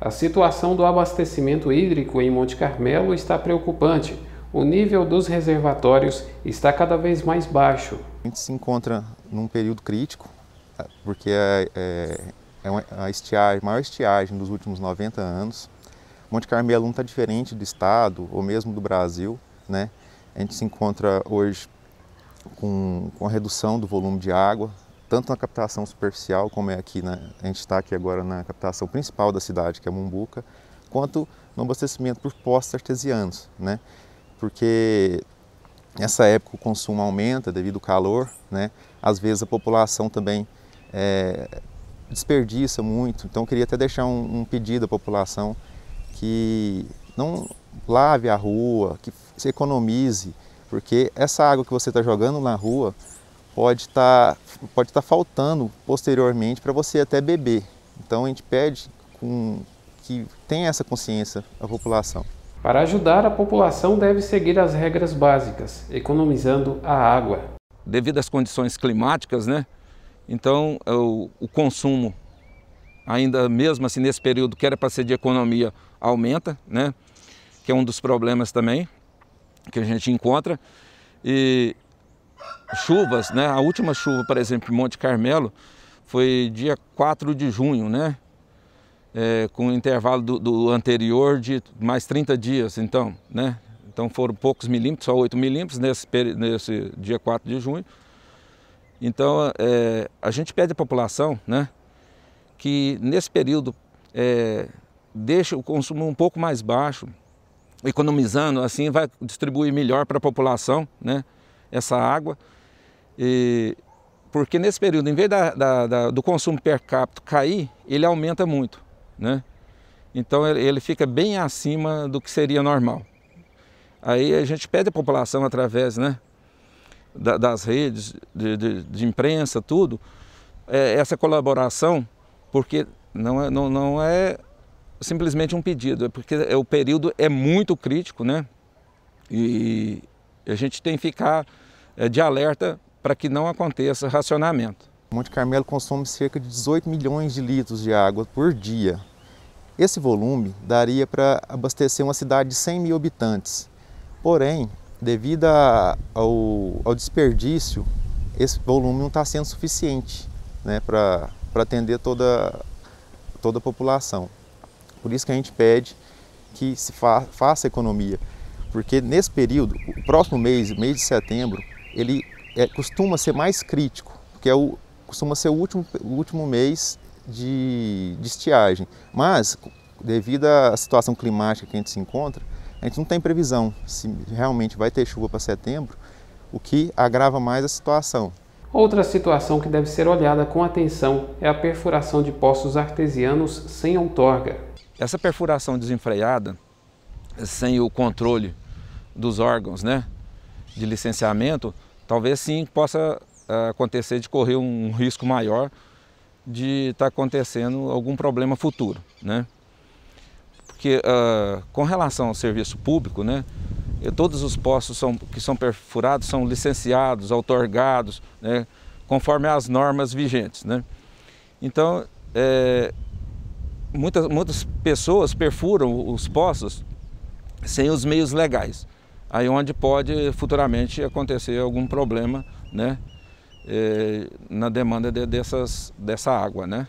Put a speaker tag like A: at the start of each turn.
A: A situação do abastecimento hídrico em Monte Carmelo está preocupante. O
B: nível dos reservatórios está cada vez mais baixo. A gente se encontra num período crítico, tá? porque é, é, é a estiagem, maior estiagem dos últimos 90 anos. Monte Carmelo não está diferente do estado ou mesmo do Brasil. Né? A gente se encontra hoje com, com a redução do volume de água, tanto na captação superficial, como é aqui, a gente está aqui agora na captação principal da cidade, que é Mumbuca, quanto no abastecimento por postos artesianos, né? Porque nessa época o consumo aumenta devido ao calor, né? Às vezes a população também é, desperdiça muito, então queria até deixar um, um pedido à população que não lave a rua, que se economize, porque essa água que você está jogando na rua pode estar tá, pode tá faltando posteriormente para você até beber. Então a gente pede com, que tenha essa consciência a população.
A: Para ajudar, a população deve seguir as regras básicas, economizando a água. Devido às condições climáticas, né?
C: Então é o, o consumo, ainda mesmo assim nesse período que era para ser de economia, aumenta, né? Que é um dos problemas também que a gente encontra. E chuvas, né? A última chuva, por exemplo, em Monte Carmelo, foi dia 4 de junho, né? É, com o intervalo do, do, anterior de mais 30 dias, então, né? Então foram poucos milímetros, só 8 milímetros nesse, nesse dia 4 de junho. Então é, a gente pede à população, né? Que nesse período é, deixa o consumo um pouco mais baixo, economizando, assim vai distribuir melhor para a população, né? Essa água. E, porque nesse período, em vez da, da, da, do consumo per capita cair, ele aumenta muito. Né? Então ele fica bem acima do que seria normal. Aí a gente pede à população através né, das redes, de, de, de imprensa, tudo, é, essa colaboração, porque não é, não, não é simplesmente um pedido, é porque é, o período é muito crítico, né? E a gente tem que ficar é, de alerta para que não aconteça racionamento.
B: Monte Carmelo consome cerca de 18 milhões de litros de água por dia. Esse volume daria para abastecer uma cidade de 100 mil habitantes. Porém, devido ao, ao desperdício, esse volume não está sendo suficiente né, para atender toda, toda a população. Por isso que a gente pede que se fa faça economia, porque nesse período, o próximo mês, mês de setembro, ele é, costuma ser mais crítico, porque é o, costuma ser o último, o último mês de, de estiagem. Mas, devido à situação climática que a gente se encontra, a gente não tem previsão se realmente vai ter chuva para setembro, o que agrava mais a situação.
A: Outra situação que deve ser olhada com atenção é a perfuração de poços artesianos sem outorga. Essa perfuração desenfreada, sem o controle dos órgãos
C: né, de licenciamento, talvez sim possa ah, acontecer de correr um risco maior de estar tá acontecendo algum problema futuro, né? Porque uh, com relação ao serviço público, né, eh, todos os postos são, que são perfurados são licenciados, otorgados, né, conforme as normas vigentes, né? Então, é, muitas, muitas pessoas perfuram os postos sem os meios legais aí onde pode futuramente acontecer algum problema né, eh, na demanda de, dessas, dessa água. Né.